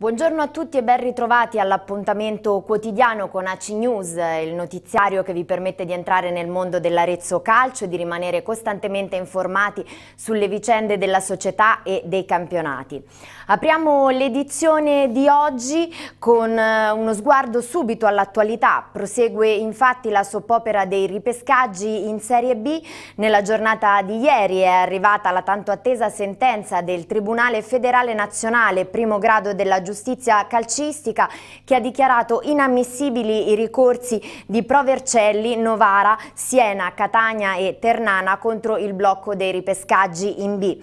Buongiorno a tutti e ben ritrovati all'appuntamento quotidiano con AC News, il notiziario che vi permette di entrare nel mondo dell'Arezzo Calcio e di rimanere costantemente informati sulle vicende della società e dei campionati. Apriamo l'edizione di oggi con eh, uno sguardo subito all'attualità. Prosegue infatti la soppopera dei ripescaggi in Serie B. Nella giornata di ieri è arrivata la tanto attesa sentenza del Tribunale Federale Nazionale, primo grado della giustizia giustizia calcistica che ha dichiarato inammissibili i ricorsi di Provercelli, Novara, Siena, Catania e Ternana contro il blocco dei ripescaggi in B.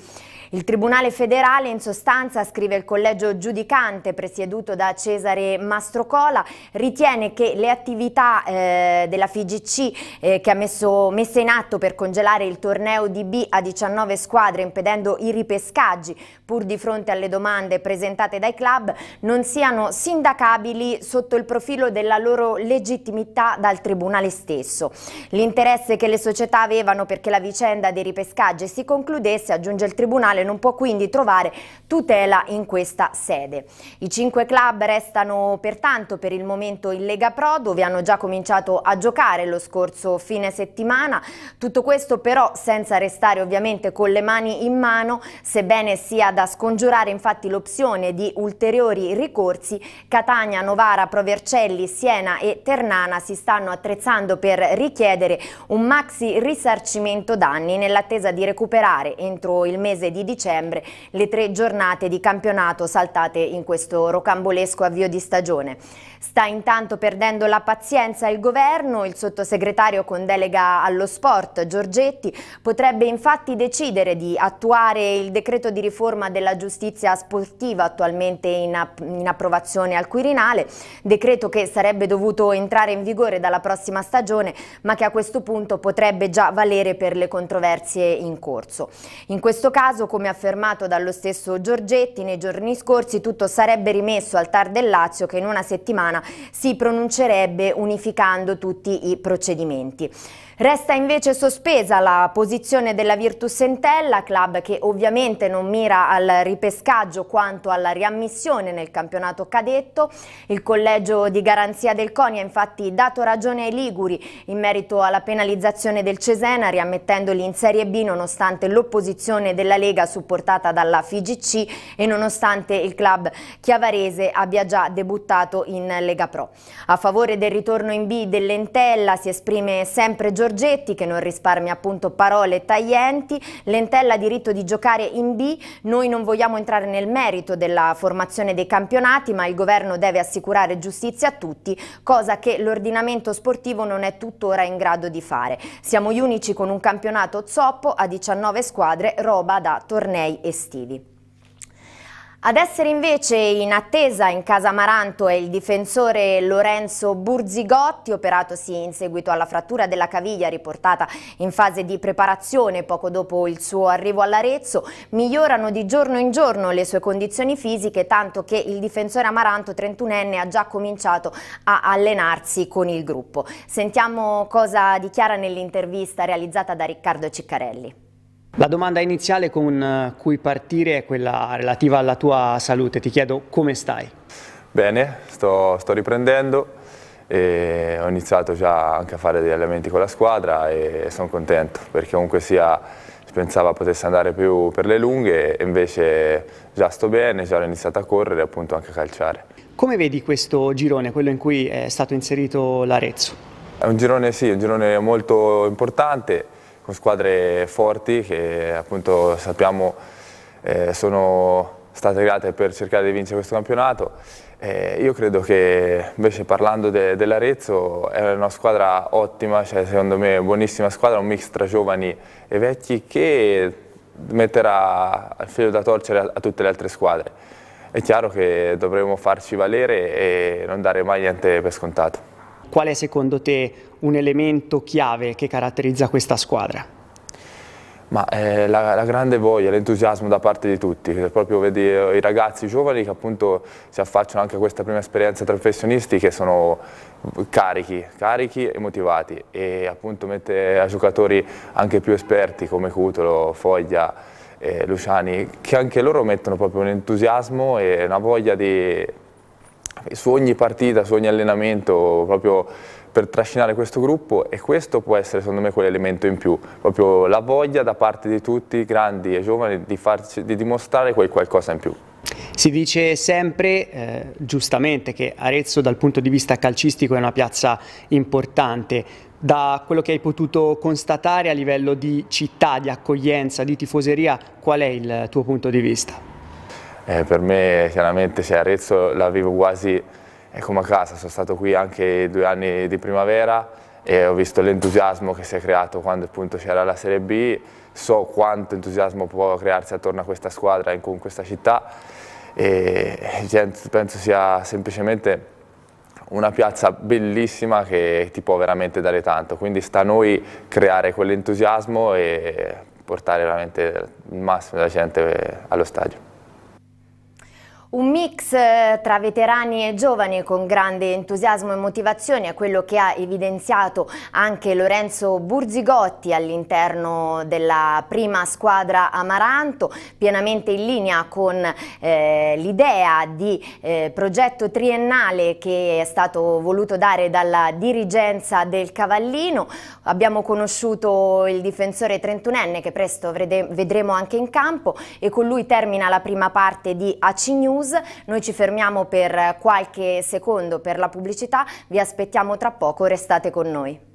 Il Tribunale federale in sostanza, scrive il collegio giudicante presieduto da Cesare Mastrocola, ritiene che le attività eh, della FIGC eh, che ha messo, messe in atto per congelare il torneo di B a 19 squadre impedendo i ripescaggi pur di fronte alle domande presentate dai club non siano sindacabili sotto il profilo della loro legittimità dal Tribunale stesso. L'interesse che le società avevano perché la vicenda dei ripescaggi si concludesse, aggiunge il Tribunale, nazionale non può quindi trovare tutela in questa sede. I cinque club restano pertanto per il momento in Lega Pro dove hanno già cominciato a giocare lo scorso fine settimana, tutto questo però senza restare ovviamente con le mani in mano, sebbene sia da scongiurare infatti l'opzione di ulteriori ricorsi, Catania, Novara, Provercelli, Siena e Ternana si stanno attrezzando per richiedere un maxi risarcimento danni nell'attesa di recuperare entro il mese di dicembre le tre giornate di campionato saltate in questo rocambolesco avvio di stagione. Sta intanto perdendo la pazienza il governo, il sottosegretario con delega allo sport Giorgetti potrebbe infatti decidere di attuare il decreto di riforma della giustizia sportiva attualmente in, app in approvazione al Quirinale, decreto che sarebbe dovuto entrare in vigore dalla prossima stagione ma che a questo punto potrebbe già valere per le controversie in corso. In questo caso, come affermato dallo stesso Giorgetti, nei giorni scorsi tutto sarebbe rimesso al TAR del Lazio che in una settimana Romana si pronuncerebbe unificando tutti i procedimenti. Resta invece sospesa la posizione della Virtus Entella, club che ovviamente non mira al ripescaggio quanto alla riammissione nel campionato cadetto. Il collegio di garanzia del CONI ha infatti dato ragione ai Liguri in merito alla penalizzazione del Cesena, riammettendoli in Serie B nonostante l'opposizione della Lega supportata dalla FIGC e nonostante il club chiavarese abbia già debuttato in Lega Pro. A favore del ritorno in B dell'Entella si esprime sempre Giorgio Giorgetti che non risparmia appunto parole taglienti, Lentella ha diritto di giocare in B, noi non vogliamo entrare nel merito della formazione dei campionati ma il governo deve assicurare giustizia a tutti, cosa che l'ordinamento sportivo non è tuttora in grado di fare. Siamo gli unici con un campionato zoppo a 19 squadre, roba da tornei estivi. Ad essere invece in attesa in casa Maranto è il difensore Lorenzo Burzigotti, operatosi in seguito alla frattura della caviglia riportata in fase di preparazione poco dopo il suo arrivo all'Arezzo. Migliorano di giorno in giorno le sue condizioni fisiche, tanto che il difensore Amaranto 31enne ha già cominciato a allenarsi con il gruppo. Sentiamo cosa dichiara nell'intervista realizzata da Riccardo Ciccarelli. La domanda iniziale con eh, cui partire è quella relativa alla tua salute. Ti chiedo come stai? Bene, sto, sto riprendendo e ho iniziato già anche a fare degli allenamenti con la squadra e sono contento perché comunque sia pensava potesse andare più per le lunghe e invece già sto bene, già ho iniziato a correre e appunto anche a calciare. Come vedi questo girone, quello in cui è stato inserito l'Arezzo? È un girone sì, un girone molto importante con squadre forti che appunto sappiamo eh, sono state create per cercare di vincere questo campionato. Eh, io credo che invece parlando de, dell'Arezzo è una squadra ottima, cioè secondo me buonissima squadra, un mix tra giovani e vecchi che metterà il filo da torcere a, a tutte le altre squadre. È chiaro che dovremo farci valere e non dare mai niente per scontato qual è secondo te un elemento chiave che caratterizza questa squadra? Ma eh, la, la, grande voglia, l'entusiasmo da parte di tutti, proprio vedi eh, i ragazzi giovani che appunto si affacciano anche a questa prima esperienza tra professionisti che sono carichi, carichi e motivati e appunto mette a giocatori anche più esperti come Cutolo, Foglia, eh, Luciani che anche loro mettono proprio un entusiasmo e una voglia di su ogni partita, su ogni allenamento, proprio per trascinare questo gruppo e questo può essere secondo me quell'elemento in più, proprio la voglia da parte di tutti, grandi e giovani, di, farci, di dimostrare quel qualcosa in più. Si dice sempre, eh, giustamente, che Arezzo dal punto di vista calcistico è una piazza importante. Da quello che hai potuto constatare a livello di città, di accoglienza, di tifoseria, qual è il tuo punto di vista? Eh, per me chiaramente cioè, Arezzo la vivo quasi come a casa, sono stato qui anche due anni di primavera e ho visto l'entusiasmo che si è creato quando appunto c'era la Serie B, so quanto entusiasmo può crearsi attorno a questa squadra e con questa città e penso sia semplicemente una piazza bellissima che ti può veramente dare tanto, quindi sta a noi creare quell'entusiasmo e portare veramente il massimo della gente eh, allo stadio. Un mix eh, tra veterani e giovani con grande entusiasmo e motivazione è quello che ha evidenziato anche Lorenzo Burzigotti all'interno della prima squadra Amaranto, pienamente in linea con eh, l'idea di eh, progetto triennale che è stato voluto dare dalla dirigenza del Cavallino. Abbiamo conosciuto il difensore trentunenne che presto vedremo anche in campo e con lui termina la prima parte di Acignu news, noi ci fermiamo per qualche secondo per la pubblicità, vi aspettiamo tra poco, restate con noi.